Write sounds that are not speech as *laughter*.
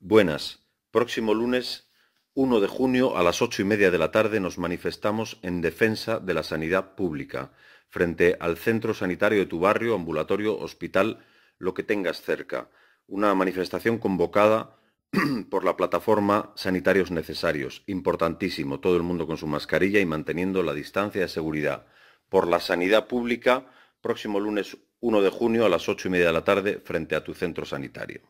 Buenas. Próximo lunes 1 de junio a las ocho y media de la tarde nos manifestamos en defensa de la sanidad pública, frente al centro sanitario de tu barrio, ambulatorio, hospital, lo que tengas cerca. Una manifestación convocada *clears throat* por la plataforma Sanitarios Necesarios. Importantísimo, todo el mundo con su mascarilla y manteniendo la distancia de seguridad. Por la sanidad pública, próximo lunes 1 de junio a las ocho y media de la tarde, frente a tu centro sanitario.